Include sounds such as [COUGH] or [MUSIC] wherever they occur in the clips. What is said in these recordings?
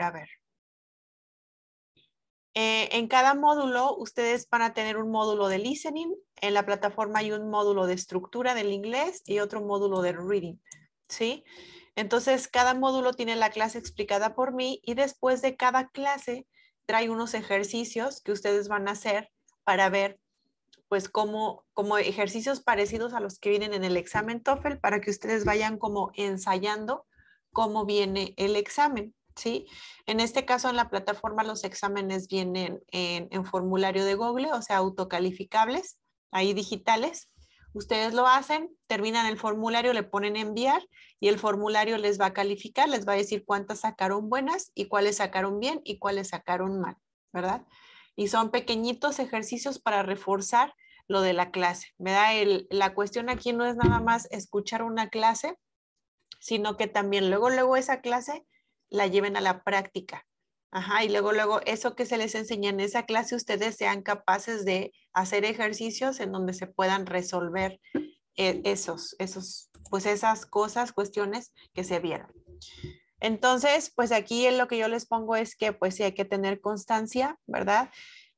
a ver. Eh, en cada módulo, ustedes van a tener un módulo de listening. En la plataforma hay un módulo de estructura del inglés y otro módulo de reading. ¿Sí? Entonces, cada módulo tiene la clase explicada por mí y después de cada clase trae unos ejercicios que ustedes van a hacer para ver, pues, como, como ejercicios parecidos a los que vienen en el examen TOEFL para que ustedes vayan como ensayando cómo viene el examen. ¿sí? En este caso, en la plataforma, los exámenes vienen en, formulario de Google, o sea, autocalificables, ahí digitales. Ustedes lo hacen, terminan el formulario, le ponen enviar y el formulario les va a calificar, les va a decir cuántas sacaron buenas y cuáles sacaron bien y cuáles sacaron mal, ¿verdad? Y son pequeñitos ejercicios para reforzar lo de la clase. Me da la cuestión aquí no es nada más escuchar una clase, sino que también luego, luego esa clase la lleven a la práctica. Ajá, y luego, luego, eso que se les enseña en esa clase, ustedes sean capaces de hacer ejercicios en donde se puedan resolver eh, esos, esos, pues esas cosas, cuestiones que se vieron. Entonces, pues aquí lo que yo les pongo es que pues sí hay que tener constancia, ¿verdad?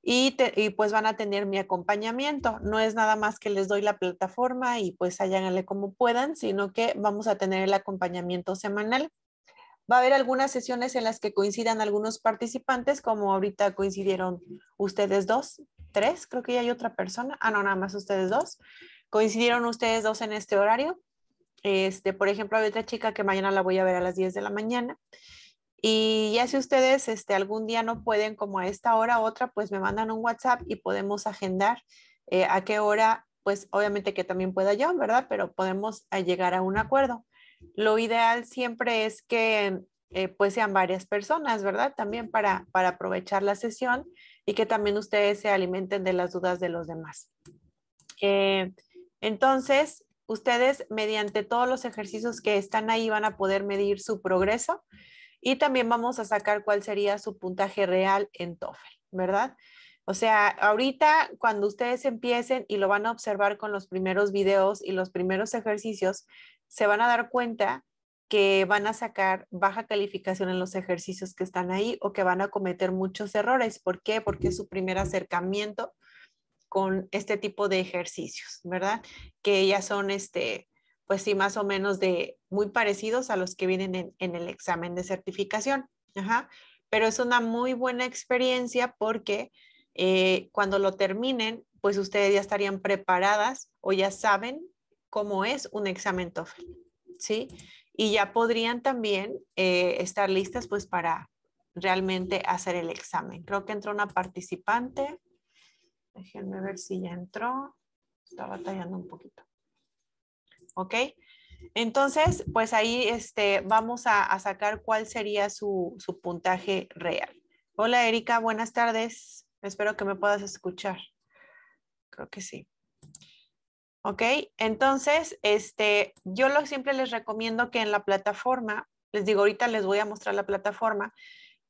Y, pues van a tener mi acompañamiento. No es nada más que les doy la plataforma y pues háganle como puedan, sino que vamos a tener el acompañamiento semanal. Va a haber algunas sesiones en las que coincidan algunos participantes, como ahorita coincidieron ustedes dos, tres, creo que ya hay otra persona. Ah, no, nada más ustedes dos. Coincidieron ustedes dos en este horario. Este, por ejemplo, hay otra chica que mañana la voy a ver a las 10 de la mañana. Y ya si ustedes este, algún día no pueden, como a esta hora otra, pues me mandan un WhatsApp y podemos agendar eh, a qué hora, pues obviamente que también pueda yo, ¿verdad? Pero podemos eh, llegar a un acuerdo. Lo ideal siempre es que eh, pues sean varias personas, ¿verdad? También para, para aprovechar la sesión y que también ustedes se alimenten de las dudas de los demás. Eh, entonces, ustedes mediante todos los ejercicios que están ahí van a poder medir su progreso y también vamos a sacar cuál sería su puntaje real en TOEFL, ¿verdad? O sea, ahorita cuando ustedes empiecen y lo van a observar con los primeros videos y los primeros ejercicios, se van a dar cuenta que van a sacar baja calificación en los ejercicios que están ahí o que van a cometer muchos errores. ¿Por qué? Porque es su primer acercamiento con este tipo de ejercicios, ¿verdad? Que ya son, este, pues sí, más o menos de muy parecidos a los que vienen en, el examen de certificación. Pero es una muy buena experiencia porque eh, cuando lo terminen, pues ustedes ya estarían preparadas o ya saben cómo es un examen TOEFL, ¿sí? Y ya podrían también eh, estar listas pues para realmente hacer el examen. Creo que entró una participante. Déjenme ver si ya entró. Estaba tallando un poquito. ¿Ok? Entonces, pues ahí este, vamos a, sacar cuál sería su, su puntaje real. Hola Erika, buenas tardes. Espero que me puedas escuchar. Creo que sí. ¿Ok? Entonces, este, yo lo, siempre les recomiendo que en la plataforma, les digo, ahorita les voy a mostrar la plataforma,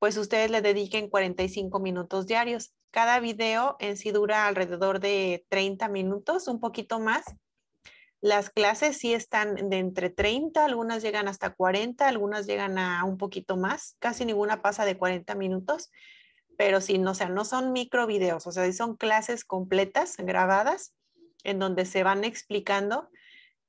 pues ustedes le dediquen 45 minutos diarios. Cada video en sí dura alrededor de 30 minutos, un poquito más. Las clases sí están de entre 30, algunas llegan hasta 40, algunas llegan a un poquito más, casi ninguna pasa de 40 minutos, pero sí, no, sea, no son micro videos, o sea, son clases completas, grabadas en donde se van explicando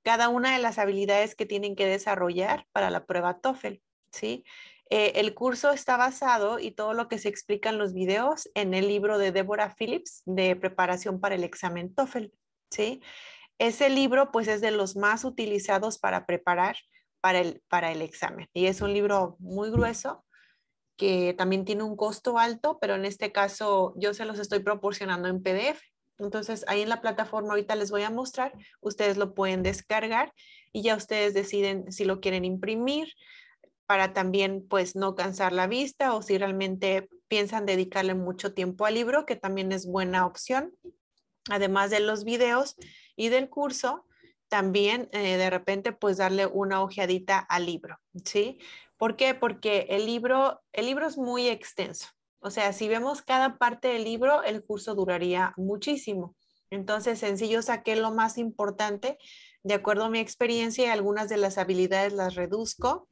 cada una de las habilidades que tienen que desarrollar para la prueba TOEFL, ¿sí? Eh, el curso está basado y todo lo que se explica en los videos en el libro de Deborah Phillips de preparación para el examen TOEFL, ¿sí? Ese libro pues es de los más utilizados para preparar para el, para el examen y es un libro muy grueso que también tiene un costo alto, pero en este caso yo se los estoy proporcionando en PDF entonces, ahí en la plataforma ahorita les voy a mostrar, ustedes lo pueden descargar y ya ustedes deciden si lo quieren imprimir para también pues no cansar la vista o si realmente piensan dedicarle mucho tiempo al libro, que también es buena opción. Además de los videos y del curso, también eh, de repente pues darle una ojeadita al libro, ¿sí? ¿Por qué? Porque el libro, el libro es muy extenso. O sea, si vemos cada parte del libro, el curso duraría muchísimo. Entonces, sencillo saqué lo más importante. De acuerdo a mi experiencia, y algunas de las habilidades las reduzco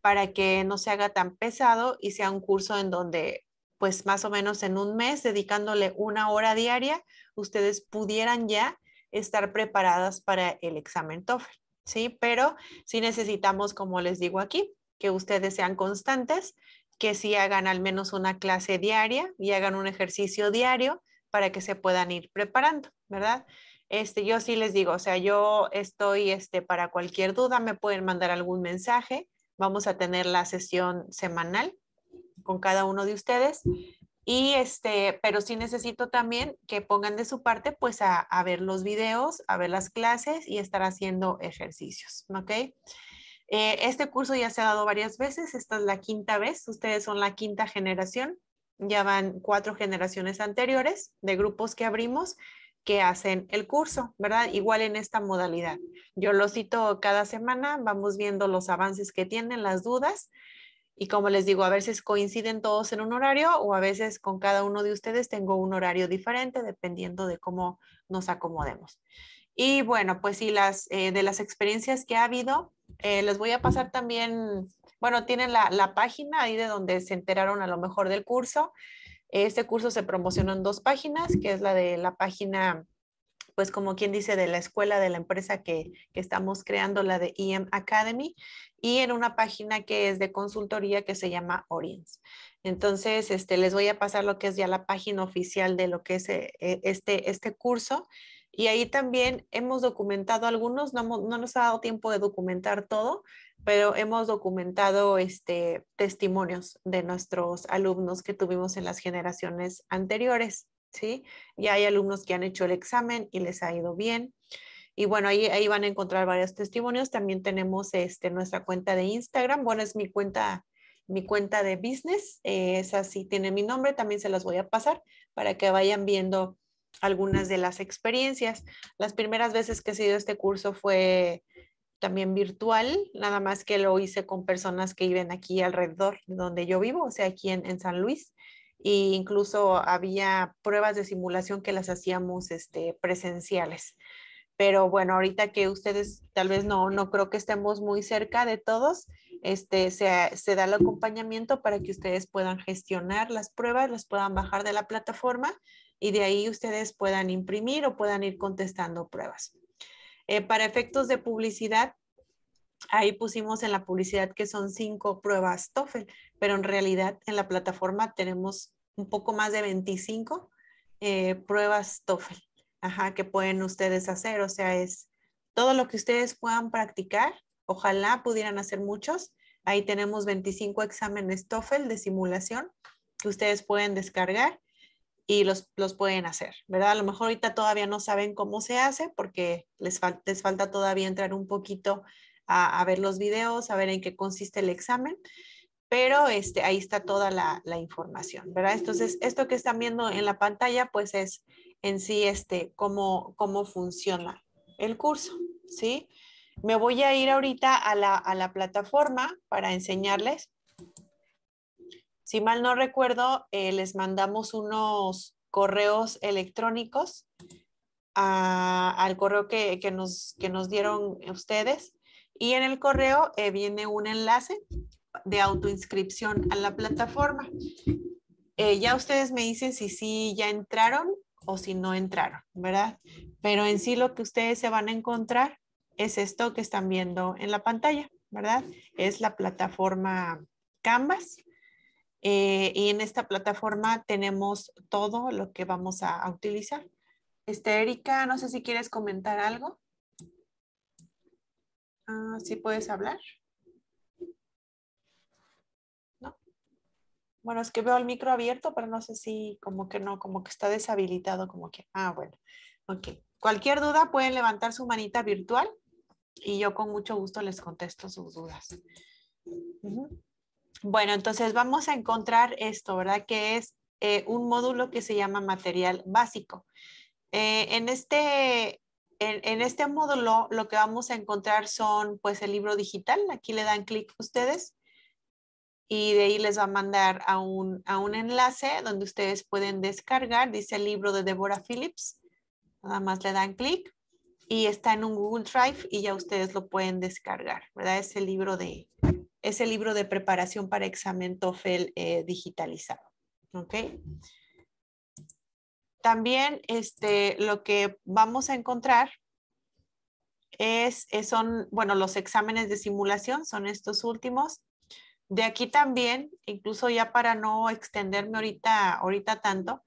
para que no se haga tan pesado y sea un curso en donde, pues más o menos en un mes, dedicándole una hora diaria, ustedes pudieran ya estar preparadas para el examen TOEFL, ¿sí? Pero sí necesitamos, como les digo aquí, que ustedes sean constantes que sí hagan al menos una clase diaria y hagan un ejercicio diario para que se puedan ir preparando, ¿verdad? Este, yo sí les digo, o sea, yo estoy este, para cualquier duda, me pueden mandar algún mensaje. Vamos a tener la sesión semanal con cada uno de ustedes. Y este, pero sí necesito también que pongan de su parte, pues a, a ver los videos, a ver las clases y estar haciendo ejercicios, ¿ok? Eh, este curso ya se ha dado varias veces, esta es la quinta vez, ustedes son la quinta generación, ya van cuatro generaciones anteriores de grupos que abrimos que hacen el curso, ¿verdad? Igual en esta modalidad. Yo lo cito cada semana, vamos viendo los avances que tienen, las dudas. Y como les digo, a veces coinciden todos en un horario o a veces con cada uno de ustedes tengo un horario diferente dependiendo de cómo nos acomodemos. Y bueno, pues sí, las, eh, de las experiencias que ha habido, eh, les voy a pasar también, bueno, tienen la, página ahí de donde se enteraron a lo mejor del curso. Este curso se promocionó en dos páginas, que es la de la página, pues como quien dice, de la escuela, de la empresa que, estamos creando, la de EM Academy, y en una página que es de consultoría que se llama Oriens. Entonces, este, les voy a pasar lo que es ya la página oficial de lo que es eh, este, este curso y ahí también hemos documentado algunos, no, nos ha dado tiempo de documentar todo, pero hemos documentado este, testimonios de nuestros alumnos que tuvimos en las generaciones anteriores, ¿sí? Y hay alumnos que han hecho el examen y les ha ido bien. Y bueno, ahí, ahí van a encontrar varios testimonios. También tenemos este, nuestra cuenta de Instagram. Bueno, es mi cuenta, mi cuenta de business. es eh, esa sí tiene mi nombre. También se las voy a pasar para que vayan viendo algunas de las experiencias. Las primeras veces que he sido este curso fue también virtual, nada más que lo hice con personas que viven aquí alrededor de donde yo vivo, o sea, aquí en, San Luis. E incluso había pruebas de simulación que las hacíamos este, presenciales. Pero bueno, ahorita que ustedes tal vez no, no creo que estemos muy cerca de todos, este, se, se da el acompañamiento para que ustedes puedan gestionar las pruebas, las puedan bajar de la plataforma y de ahí ustedes puedan imprimir o puedan ir contestando pruebas. Eh, para efectos de publicidad, ahí pusimos en la publicidad que son cinco pruebas TOEFL, pero en realidad en la plataforma tenemos un poco más de 25 eh, pruebas TOEFL que pueden ustedes hacer. O sea, es todo lo que ustedes puedan practicar. Ojalá pudieran hacer muchos. Ahí tenemos 25 exámenes TOEFL de simulación que ustedes pueden descargar y los, pueden hacer, ¿verdad? A lo mejor ahorita todavía no saben cómo se hace porque les, les falta todavía entrar un poquito a, ver los videos, a ver en qué consiste el examen, pero este, ahí está toda la, la, información, ¿verdad? Entonces, esto que están viendo en la pantalla, pues es en sí este, cómo, cómo funciona el curso, ¿sí? Me voy a ir ahorita a la, a la plataforma para enseñarles si mal no recuerdo, eh, les mandamos unos correos electrónicos al correo que, que, nos, que nos dieron ustedes y en el correo eh, viene un enlace de autoinscripción a la plataforma. Eh, ya ustedes me dicen si sí ya entraron o si no entraron, ¿verdad? Pero en sí lo que ustedes se van a encontrar es esto que están viendo en la pantalla, ¿verdad? Es la plataforma Canvas eh, y en esta plataforma tenemos todo lo que vamos a, utilizar. Este, Erika, no sé si quieres comentar algo. Uh, ¿Sí puedes hablar? ¿No? Bueno, es que veo el micro abierto, pero no sé si como que no, como que está deshabilitado, como que, ah, bueno, ok. Cualquier duda pueden levantar su manita virtual y yo con mucho gusto les contesto sus dudas. Bueno, entonces vamos a encontrar esto, ¿verdad? Que es eh, un módulo que se llama material básico. Eh, en, este, en, este módulo lo que vamos a encontrar son pues el libro digital. Aquí le dan clic ustedes y de ahí les va a mandar a un, a un enlace donde ustedes pueden descargar. Dice el libro de Deborah Phillips. Nada más le dan clic y está en un Google Drive y ya ustedes lo pueden descargar, ¿verdad? Es el libro de, es el libro de preparación para examen TOEFL eh, digitalizado. También este, lo que vamos a encontrar es, eh, son, bueno, los exámenes de simulación son estos últimos. De aquí también, incluso ya para no extenderme ahorita, ahorita tanto,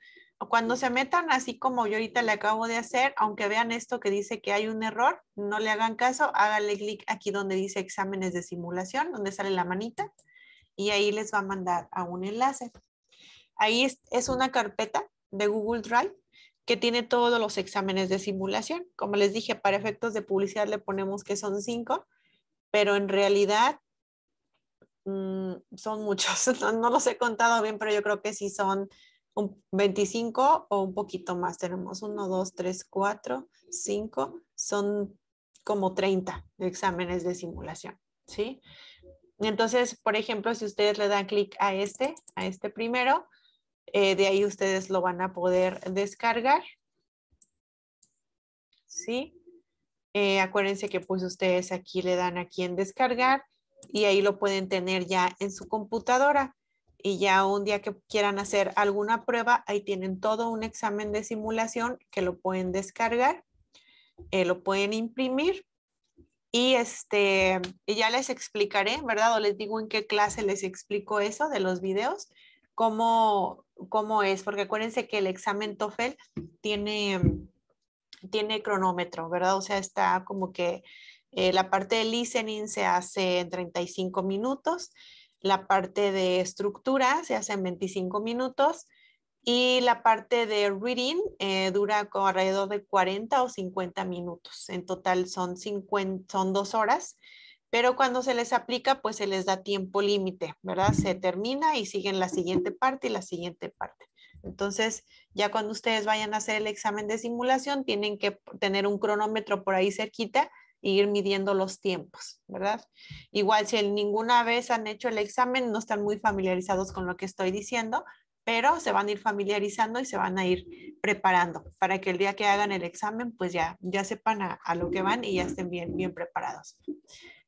cuando se metan así como yo ahorita le acabo de hacer, aunque vean esto que dice que hay un error, no le hagan caso, háganle clic aquí donde dice exámenes de simulación, donde sale la manita y ahí les va a mandar a un enlace. Ahí es, una carpeta de Google Drive que tiene todos los exámenes de simulación. Como les dije, para efectos de publicidad le ponemos que son cinco, pero en realidad mm, son muchos. [LAUGHS] No, no los he contado bien, pero yo creo que sí son un 25 o un poquito más. Tenemos 1, 2, 3, 4, 5. Son como 30 exámenes de simulación, ¿sí? Entonces, por ejemplo, si ustedes le dan clic a este, a este primero, eh, de ahí ustedes lo van a poder descargar. ¿Sí? Eh, acuérdense que pues ustedes aquí le dan aquí en descargar y ahí lo pueden tener ya en su computadora y ya un día que quieran hacer alguna prueba, ahí tienen todo un examen de simulación que lo pueden descargar, eh, lo pueden imprimir y, este, ya les explicaré, ¿verdad? O les digo en qué clase les explico eso de los videos, cómo, cómo es, porque acuérdense que el examen TOEFL tiene, tiene cronómetro, ¿verdad? O sea, está como que eh, la parte de listening se hace en 35 minutos la parte de estructura se hace en 25 minutos y la parte de reading eh, dura alrededor de 40 o 50 minutos. En total son, son dos horas, pero cuando se les aplica, pues se les da tiempo límite, ¿verdad? Se termina y siguen la siguiente parte y la siguiente parte. Entonces, ya cuando ustedes vayan a hacer el examen de simulación, tienen que tener un cronómetro por ahí cerquita ir midiendo los tiempos, ¿verdad? Igual si en ninguna vez han hecho el examen, no están muy familiarizados con lo que estoy diciendo, pero se van a ir familiarizando y se van a ir preparando para que el día que hagan el examen, pues ya, ya sepan a, lo que van y ya estén bien, bien preparados.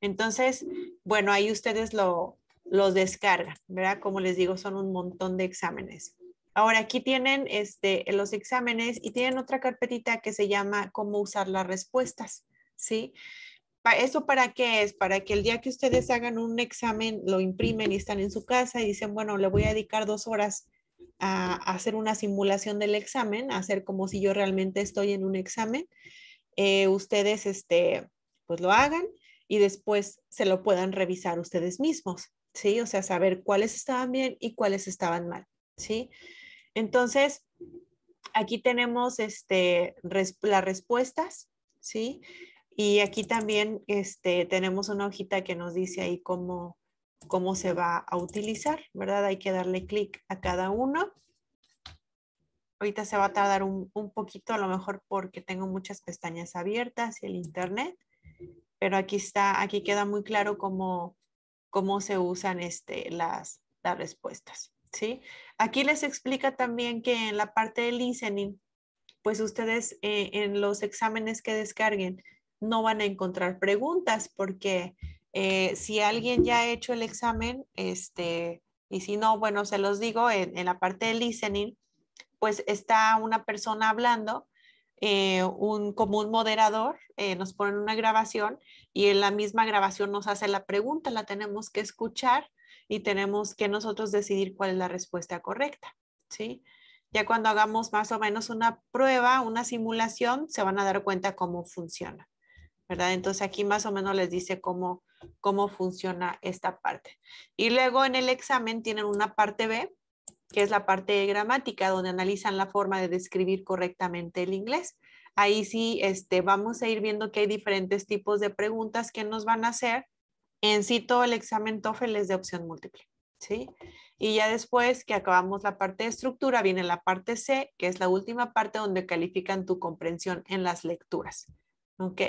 Entonces, bueno, ahí ustedes lo, los descargan, ¿verdad? Como les digo, son un montón de exámenes. Ahora aquí tienen este, los exámenes y tienen otra carpetita que se llama cómo usar las respuestas. ¿sí? ¿Eso para qué es? Para que el día que ustedes hagan un examen, lo imprimen y están en su casa y dicen, bueno, le voy a dedicar dos horas a, hacer una simulación del examen, a hacer como si yo realmente estoy en un examen, eh, ustedes este, pues lo hagan y después se lo puedan revisar ustedes mismos, ¿sí? O sea, saber cuáles estaban bien y cuáles estaban mal, ¿sí? Entonces, aquí tenemos este, las respuestas, ¿sí? sí y aquí también este, tenemos una hojita que nos dice ahí cómo, se va a utilizar, ¿verdad? Hay que darle clic a cada uno. Ahorita se va a tardar un, poquito, a lo mejor porque tengo muchas pestañas abiertas y el internet, pero aquí está, aquí queda muy claro cómo, cómo se usan este, las, respuestas. ¿sí? Aquí les explica también que en la parte de listening, pues ustedes eh, en los exámenes que descarguen, no van a encontrar preguntas porque eh, si alguien ya ha hecho el examen, este, y si no, bueno, se los digo, en, la parte de listening, pues está una persona hablando, eh, un, como un moderador, eh, nos ponen una grabación y en la misma grabación nos hace la pregunta, la tenemos que escuchar y tenemos que nosotros decidir cuál es la respuesta correcta, ¿sí? Ya cuando hagamos más o menos una prueba, una simulación, se van a dar cuenta cómo funciona. ¿verdad? Entonces aquí más o menos les dice cómo, cómo funciona esta parte. Y luego en el examen tienen una parte B, que es la parte de gramática, donde analizan la forma de describir correctamente el inglés. Ahí sí este, vamos a ir viendo que hay diferentes tipos de preguntas que nos van a hacer. En sí todo el examen TOEFL es de opción múltiple, ¿sí? Y ya después que acabamos la parte de estructura, viene la parte C, que es la última parte donde califican tu comprensión en las lecturas, ¿ok?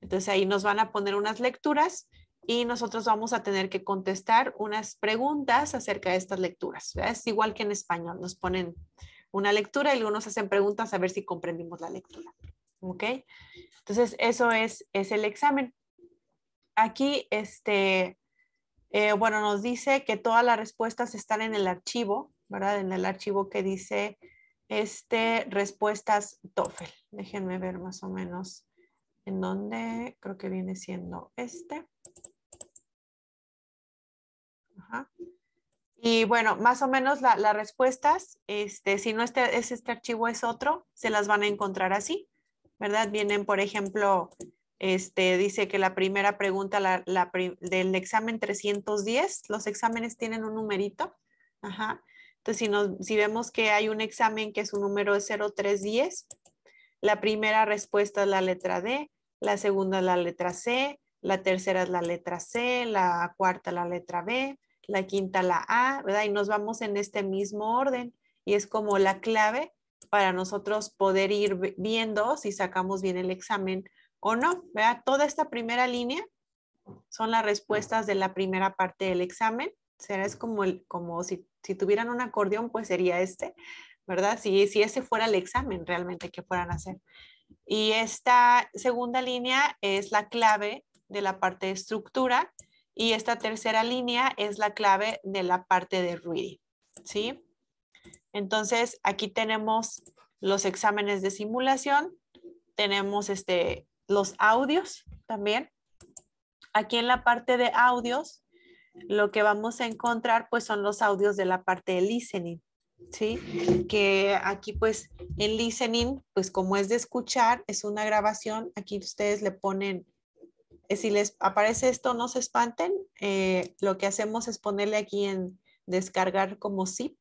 Entonces ahí nos van a poner unas lecturas y nosotros vamos a tener que contestar unas preguntas acerca de estas lecturas. Es igual que en español, nos ponen una lectura y luego nos hacen preguntas a ver si comprendimos la lectura. ¿Ok? Entonces eso es, el examen. Aquí, este, eh, bueno, nos dice que todas las respuestas están en el archivo, ¿verdad? En el archivo que dice, este, respuestas TOEFL. Déjenme ver más o menos en donde creo que viene siendo este. Y bueno, más o menos las respuestas, este, si no este, es este archivo, es otro, se las van a encontrar así, ¿verdad? Vienen, por ejemplo, este, dice que la primera pregunta del examen 310, los exámenes tienen un numerito. Entonces, si, si vemos que hay un examen que su número es 0310, la primera respuesta es la letra D, la segunda es la letra C, la tercera es la letra C, la cuarta la letra B, la quinta la A, ¿verdad? Y nos vamos en este mismo orden y es como la clave para nosotros poder ir viendo si sacamos bien el examen o no, vea Toda esta primera línea son las respuestas de la primera parte del examen. Será es como, el, como si, tuvieran un acordeón, pues sería este, ¿verdad? Si, si ese fuera el examen realmente que fueran a hacer. Y esta segunda línea es la clave de la parte de estructura y esta tercera línea es la clave de la parte de ruido, ¿sí? Entonces, aquí tenemos los exámenes de simulación, tenemos este, los audios también. Aquí en la parte de audios, lo que vamos a encontrar pues son los audios de la parte de listening. ¿sí? Que aquí pues en listening, pues como es de escuchar, es una grabación, aquí ustedes le ponen, eh, si les aparece esto, no se espanten, eh, lo que hacemos es ponerle aquí en descargar como zip,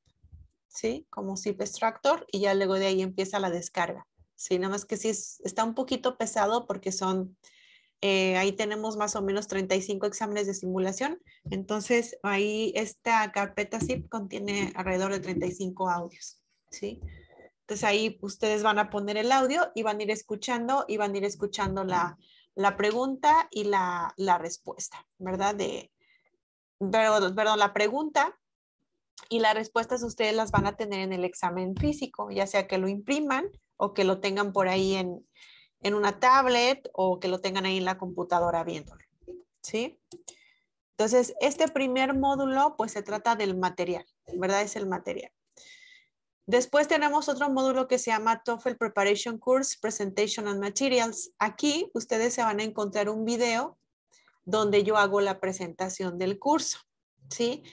¿sí? Como zip extractor y ya luego de ahí empieza la descarga, ¿sí? Nada más que sí está un poquito pesado porque son eh, ahí tenemos más o menos 35 exámenes de simulación. Entonces, ahí esta carpeta zip contiene alrededor de 35 audios, ¿sí? Entonces, ahí ustedes van a poner el audio y van a ir escuchando y van a ir escuchando la, pregunta y la, respuesta, ¿verdad? De, perdón, perdón, la pregunta y las respuestas ustedes las van a tener en el examen físico, ya sea que lo impriman o que lo tengan por ahí en, en una tablet o que lo tengan ahí en la computadora viéndolo, ¿sí? Entonces, este primer módulo, pues se trata del material, ¿verdad? Es el material. Después tenemos otro módulo que se llama TOEFL Preparation Course Presentation and Materials. Aquí ustedes se van a encontrar un video donde yo hago la presentación del curso, ¿sí?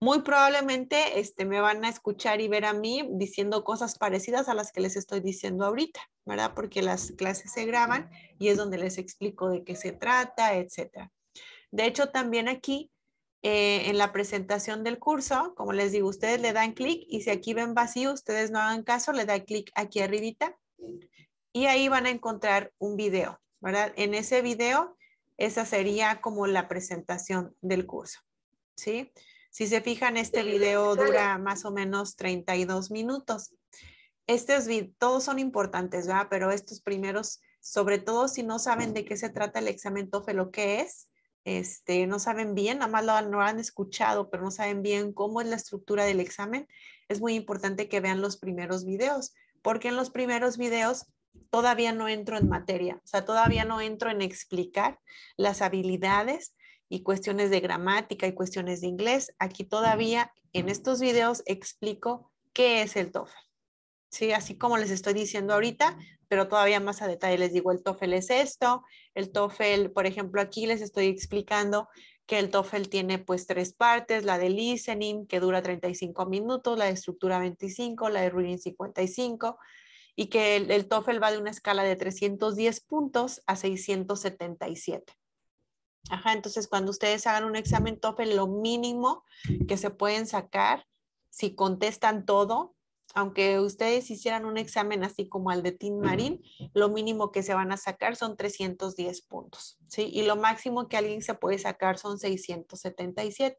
muy probablemente este, me van a escuchar y ver a mí diciendo cosas parecidas a las que les estoy diciendo ahorita, ¿verdad? Porque las clases se graban y es donde les explico de qué se trata, etc. De hecho, también aquí eh, en la presentación del curso, como les digo, ustedes le dan clic y si aquí ven vacío, ustedes no hagan caso, le dan clic aquí arribita y ahí van a encontrar un video, ¿verdad? En ese video, esa sería como la presentación del curso, ¿sí? sí si se fijan, este video dura más o menos 32 minutos. Estos todos son importantes, ¿verdad? Pero estos primeros, sobre todo si no saben de qué se trata el examen TOEFL lo que es, este, no saben bien, nada más lo, han escuchado, pero no saben bien cómo es la estructura del examen, es muy importante que vean los primeros videos, porque en los primeros videos todavía no entro en materia, o sea, todavía no entro en explicar las habilidades y cuestiones de gramática y cuestiones de inglés. Aquí todavía en estos videos explico qué es el TOEFL. Sí, así como les estoy diciendo ahorita, pero todavía más a detalle les digo, el TOEFL es esto, el TOEFL, por ejemplo, aquí les estoy explicando que el TOEFL tiene pues tres partes, la de listening que dura 35 minutos, la de estructura 25, la de reading 55 y que el, el TOEFL va de una escala de 310 puntos a 677. Ajá, entonces cuando ustedes hagan un examen TOEFL, lo mínimo que se pueden sacar, si contestan todo, aunque ustedes hicieran un examen así como al de Team Marín, lo mínimo que se van a sacar son 310 puntos, ¿sí? Y lo máximo que alguien se puede sacar son 677.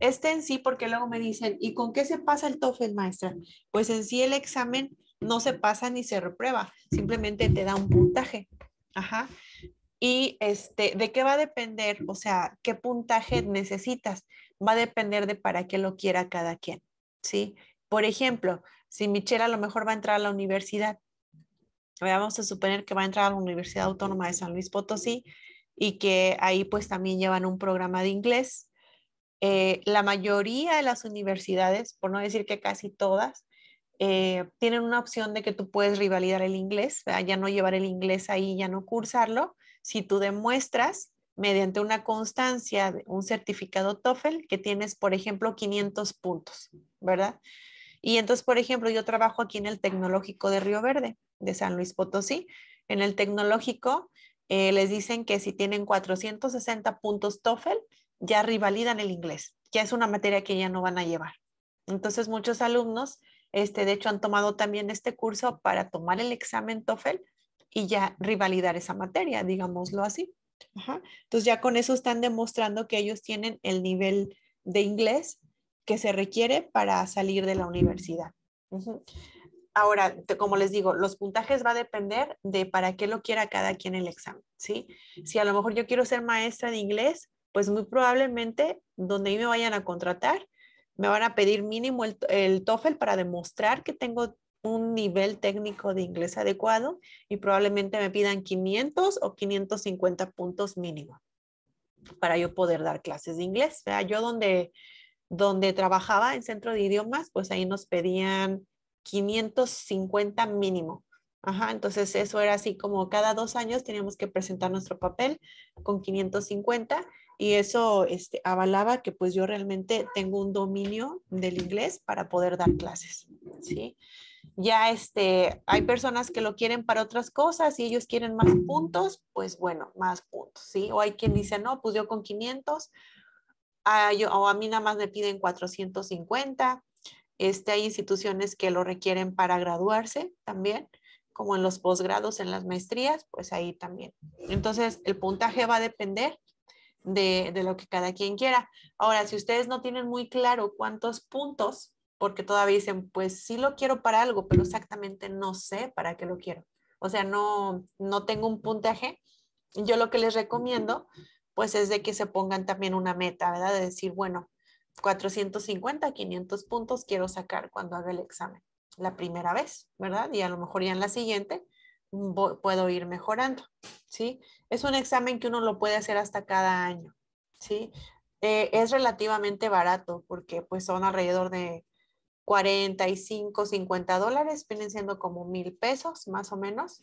Este en sí, porque luego me dicen, ¿y con qué se pasa el TOEFL, maestra? Pues en sí el examen no se pasa ni se reprueba, simplemente te da un puntaje. Ajá y este, de qué va a depender, o sea, qué puntaje necesitas, va a depender de para qué lo quiera cada quien, ¿sí? Por ejemplo, si Michelle a lo mejor va a entrar a la universidad, eh, vamos a suponer que va a entrar a la Universidad Autónoma de San Luis Potosí y que ahí pues también llevan un programa de inglés. Eh, la mayoría de las universidades, por no decir que casi todas, eh, tienen una opción de que tú puedes rivalizar el inglés, ya no llevar el inglés ahí, ya no cursarlo, si tú demuestras mediante una constancia, un certificado TOEFL, que tienes, por ejemplo, 500 puntos, ¿verdad? Y entonces, por ejemplo, yo trabajo aquí en el Tecnológico de Río Verde, de San Luis Potosí. En el Tecnológico eh, les dicen que si tienen 460 puntos TOEFL, ya rivalidan el inglés, ya es una materia que ya no van a llevar. Entonces, muchos alumnos, este, de hecho, han tomado también este curso para tomar el examen TOEFL y ya rivalidar esa materia, digámoslo así. Entonces ya con eso están demostrando que ellos tienen el nivel de inglés que se requiere para salir de la universidad. Ahora, como les digo, los puntajes va a depender de para qué lo quiera cada quien el examen, ¿sí? Si a lo mejor yo quiero ser maestra de inglés, pues muy probablemente donde me vayan a contratar, me van a pedir mínimo el, el TOEFL para demostrar que tengo un nivel técnico de inglés adecuado y probablemente me pidan 500 o 550 puntos mínimo para yo poder dar clases de inglés. sea, Yo donde, donde trabajaba en centro de idiomas, pues ahí nos pedían 550 mínimo. Ajá, entonces eso era así como cada dos años teníamos que presentar nuestro papel con 550 y eso este, avalaba que pues yo realmente tengo un dominio del inglés para poder dar clases, ¿sí? sí ya este, hay personas que lo quieren para otras cosas y ellos quieren más puntos, pues bueno, más puntos, ¿sí? O hay quien dice, no, pues yo con 500, a, ah, o a mí nada más me piden 450. Este, hay instituciones que lo requieren para graduarse también, como en los posgrados, en las maestrías, pues ahí también. Entonces, el puntaje va a depender de, de lo que cada quien quiera. Ahora, si ustedes no tienen muy claro cuántos puntos porque todavía dicen, pues sí lo quiero para algo, pero exactamente no sé para qué lo quiero. O sea, no, no tengo un puntaje. Yo lo que les recomiendo, pues es de que se pongan también una meta, ¿verdad? De decir, bueno, 450, 500 puntos quiero sacar cuando haga el examen. La primera vez, ¿verdad? Y a lo mejor ya en la siguiente puedo ir mejorando, ¿sí? Es un examen que uno lo puede hacer hasta cada año, ¿sí? Eh, es relativamente barato porque pues son alrededor de 45, 50 dólares, vienen siendo como mil pesos más o menos.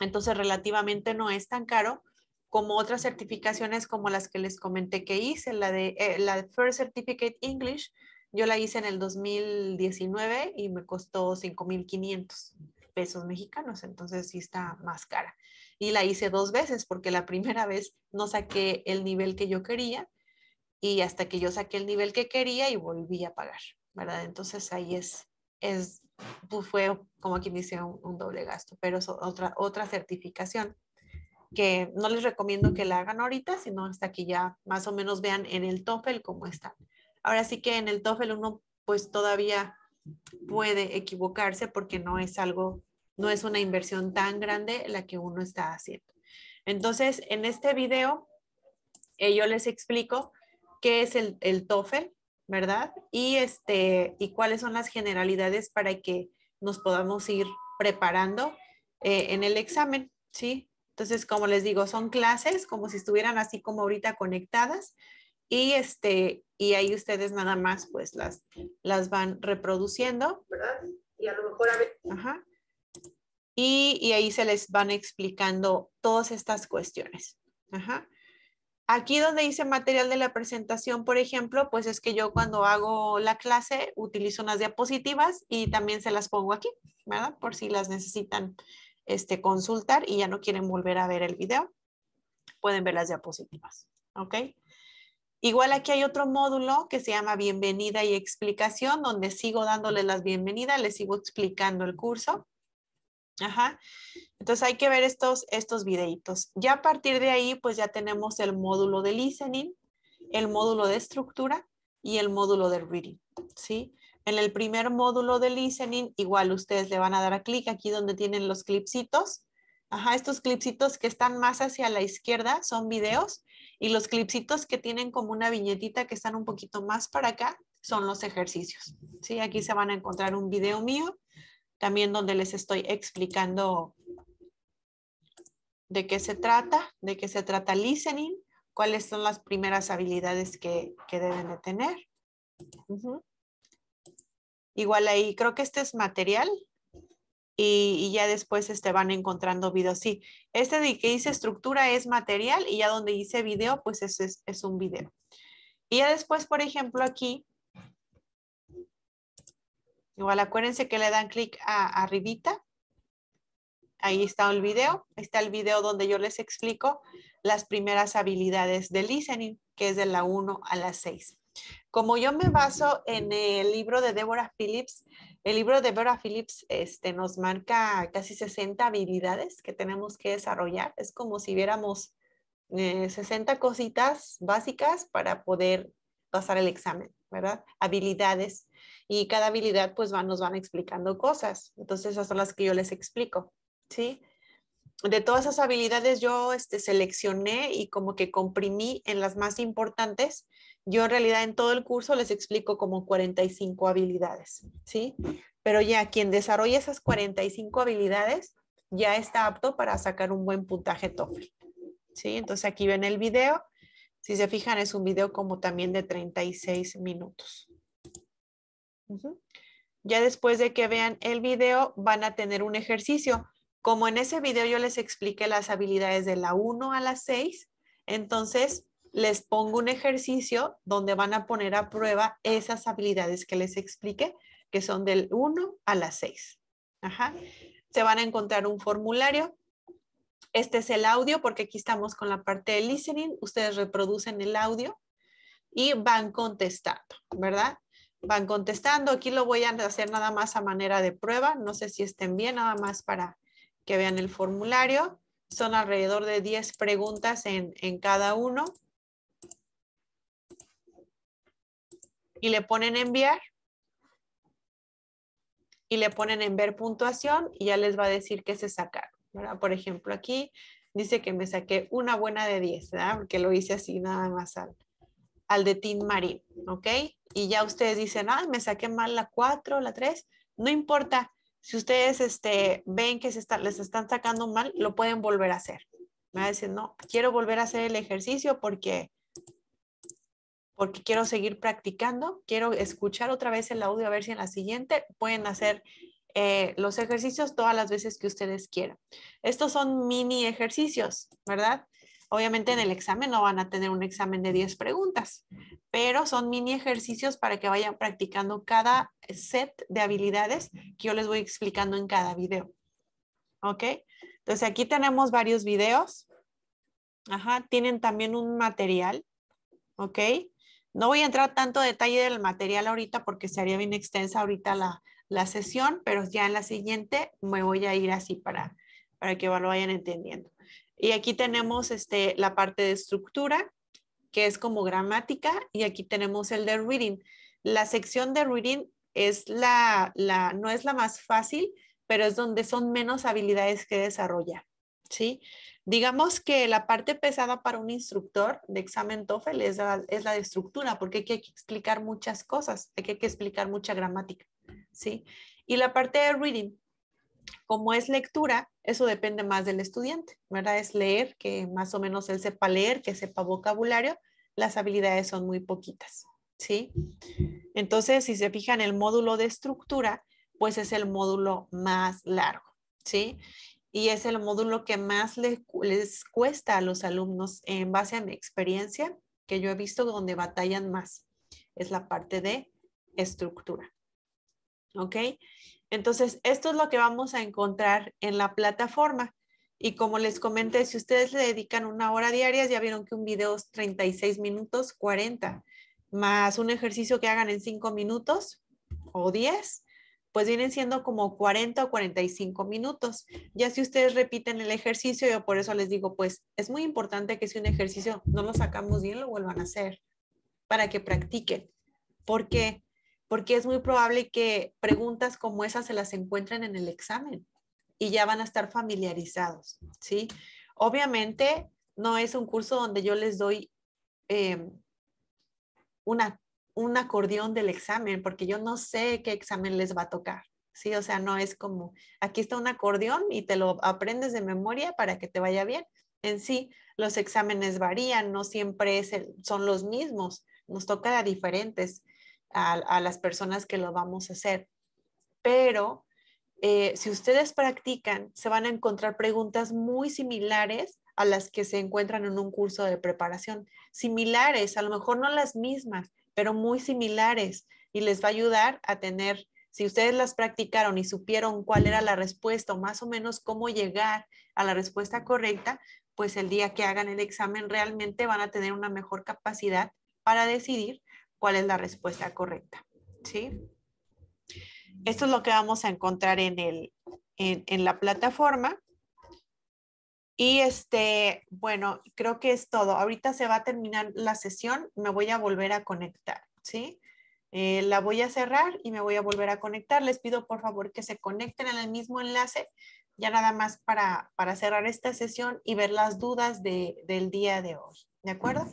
Entonces, relativamente no es tan caro como otras certificaciones como las que les comenté que hice, la de eh, la First Certificate English, yo la hice en el 2019 y me costó 5,500 pesos mexicanos, entonces sí está más cara. Y la hice dos veces porque la primera vez no saqué el nivel que yo quería y hasta que yo saqué el nivel que quería y volví a pagar. ¿verdad? Entonces ahí es, es pues, fue como quien dice un, doble gasto, pero es otra, otra certificación que no les recomiendo que la hagan ahorita, sino hasta que ya más o menos vean en el TOEFL cómo está. Ahora sí que en el TOEFL uno pues todavía puede equivocarse porque no es algo, no es una inversión tan grande la que uno está haciendo. Entonces, en este video eh, yo les explico qué es el, el TOEFL, ¿verdad? Y, este, y cuáles son las generalidades para que nos podamos ir preparando eh, en el examen, ¿sí? Entonces, como les digo, son clases como si estuvieran así como ahorita conectadas y, este, y ahí ustedes nada más pues las, las van reproduciendo. ¿Verdad? Y a lo mejor a ver. Ajá. Y, y ahí se les van explicando todas estas cuestiones. Ajá. Aquí donde dice material de la presentación, por ejemplo, pues es que yo cuando hago la clase utilizo unas diapositivas y también se las pongo aquí, ¿verdad? Por si las necesitan este, consultar y ya no quieren volver a ver el video, pueden ver las diapositivas, ¿ok? Igual aquí hay otro módulo que se llama bienvenida y explicación, donde sigo dándoles las bienvenidas, les sigo explicando el curso. Ajá. Entonces hay que ver estos, estos videitos. Ya a partir de ahí, pues ya tenemos el módulo de listening, el módulo de estructura y el módulo de reading, ¿sí? En el primer módulo de listening, igual ustedes le van a dar a clic aquí donde tienen los clipsitos. Ajá, estos clipsitos que están más hacia la izquierda son videos y los clipsitos que tienen como una viñetita que están un poquito más para acá son los ejercicios. ¿sí? Aquí se van a encontrar un video mío también donde les estoy explicando de qué se trata, de qué se trata listening, cuáles son las primeras habilidades que, que deben de tener. Igual ahí, creo que este es material y, y, ya después este, van encontrando videos. Sí, este de que dice estructura es material y ya donde dice video, pues es, es un video. Y ya después, por ejemplo, aquí Igual acuérdense que le dan clic a arribita. Ahí está el video. Está el video donde yo les explico las primeras habilidades de listening, que es de la 1 a la 6. Como yo me baso en el libro de Deborah Phillips, el libro de Deborah Phillips este, nos marca casi 60 habilidades que tenemos que desarrollar. Es como si viéramos 60 eh, cositas básicas para poder pasar el examen, ¿verdad? Habilidades. Y cada habilidad pues nos van explicando cosas. Entonces esas son las que yo les explico, ¿sí? De todas esas habilidades yo este, seleccioné y como que comprimí en las más importantes. Yo en realidad en todo el curso les explico como 45 habilidades, ¿sí? Pero ya quien desarrolla esas 45 habilidades ya está apto para sacar un buen puntaje TOEFL. ¿Sí? Entonces aquí ven el video si se fijan, es un video como también de 36 minutos. Ya después de que vean el video, van a tener un ejercicio. Como en ese video yo les expliqué las habilidades de la 1 a la 6, entonces les pongo un ejercicio donde van a poner a prueba esas habilidades que les expliqué, que son del 1 a las 6. Se van a encontrar un formulario este es el audio porque aquí estamos con la parte de listening. Ustedes reproducen el audio y van contestando, ¿verdad? Van contestando. Aquí lo voy a hacer nada más a manera de prueba. No sé si estén bien, nada más para que vean el formulario. Son alrededor de 10 preguntas en, en cada uno. Y le ponen enviar y le ponen en ver puntuación y ya les va a decir que se sacaron. Por ejemplo, aquí dice que me saqué una buena de 10, ¿verdad? Porque lo hice así nada más al, de Team Marín, ¿ok? Y ya ustedes dicen, ah, me saqué mal la 4, la 3, no importa. Si ustedes este, ven que se les están sacando mal, lo pueden volver a hacer. Me va a decir, no, quiero volver a hacer el ejercicio porque, porque quiero seguir practicando, quiero escuchar otra vez el audio a ver si en la siguiente pueden hacer eh, los ejercicios todas las veces que ustedes quieran. Estos son mini ejercicios, ¿verdad? Obviamente en el examen no van a tener un examen de 10 preguntas, pero son mini ejercicios para que vayan practicando cada set de habilidades que yo les voy explicando en cada video. ¿Ok? Entonces aquí tenemos varios videos. Ajá, tienen también un material. ¿Ok? No voy a entrar tanto detalle del material ahorita porque sería bien extensa ahorita la, la sesión, pero ya en la siguiente me voy a ir así para, para que lo vayan entendiendo. Y aquí tenemos este, la parte de estructura, que es como gramática, y aquí tenemos el de reading. La sección de reading es la, la, no es la más fácil, pero es donde son menos habilidades que desarrollar, ¿sí? Digamos que la parte pesada para un instructor de examen TOEFL es la, de estructura, porque hay que explicar muchas cosas, hay que explicar mucha gramática. ¿sí? Y la parte de reading, como es lectura, eso depende más del estudiante, ¿verdad? Es leer, que más o menos él sepa leer, que sepa vocabulario, las habilidades son muy poquitas, ¿sí? Entonces, si se fijan, el módulo de estructura, pues es el módulo más largo, ¿sí? Y es el módulo que más les, les cuesta a los alumnos en base a mi experiencia, que yo he visto donde batallan más, es la parte de estructura. ¿Ok? Entonces, esto es lo que vamos a encontrar en la plataforma. Y como les comenté, si ustedes le dedican una hora diaria, ya vieron que un video es 36 minutos 40, más un ejercicio que hagan en 5 minutos o 10, pues vienen siendo como 40 o 45 minutos. Ya si ustedes repiten el ejercicio, yo por eso les digo, pues es muy importante que si un ejercicio no lo sacamos bien, lo vuelvan a hacer para que practiquen. Porque porque es muy probable que preguntas como esas se las encuentren en el examen y ya van a estar familiarizados, ¿sí? Obviamente no es un curso donde yo les doy eh, una, un acordeón del examen, porque yo no sé qué examen les va a tocar, ¿sí? O sea, no es como, aquí está un acordeón y te lo aprendes de memoria para que te vaya bien. En sí, los exámenes varían, no siempre son los mismos, nos toca a diferentes a, las personas que lo vamos a hacer. Pero eh, si ustedes practican, se van a encontrar preguntas muy similares a las que se encuentran en un curso de preparación. Similares, a lo mejor no las mismas, pero muy similares. Y les va a ayudar a tener, si ustedes las practicaron y supieron cuál era la respuesta o más o menos cómo llegar a la respuesta correcta, pues el día que hagan el examen realmente van a tener una mejor capacidad para decidir cuál es la respuesta correcta. ¿Sí? Esto es lo que vamos a encontrar en, el, en, la plataforma. Y este, bueno, creo que es todo. Ahorita se va a terminar la sesión. Me voy a volver a conectar, ¿sí? Eh, la voy a cerrar y me voy a volver a conectar. Les pido por favor que se conecten al mismo enlace, ya nada más para, cerrar esta sesión y ver las dudas del día de hoy. ¿De acuerdo?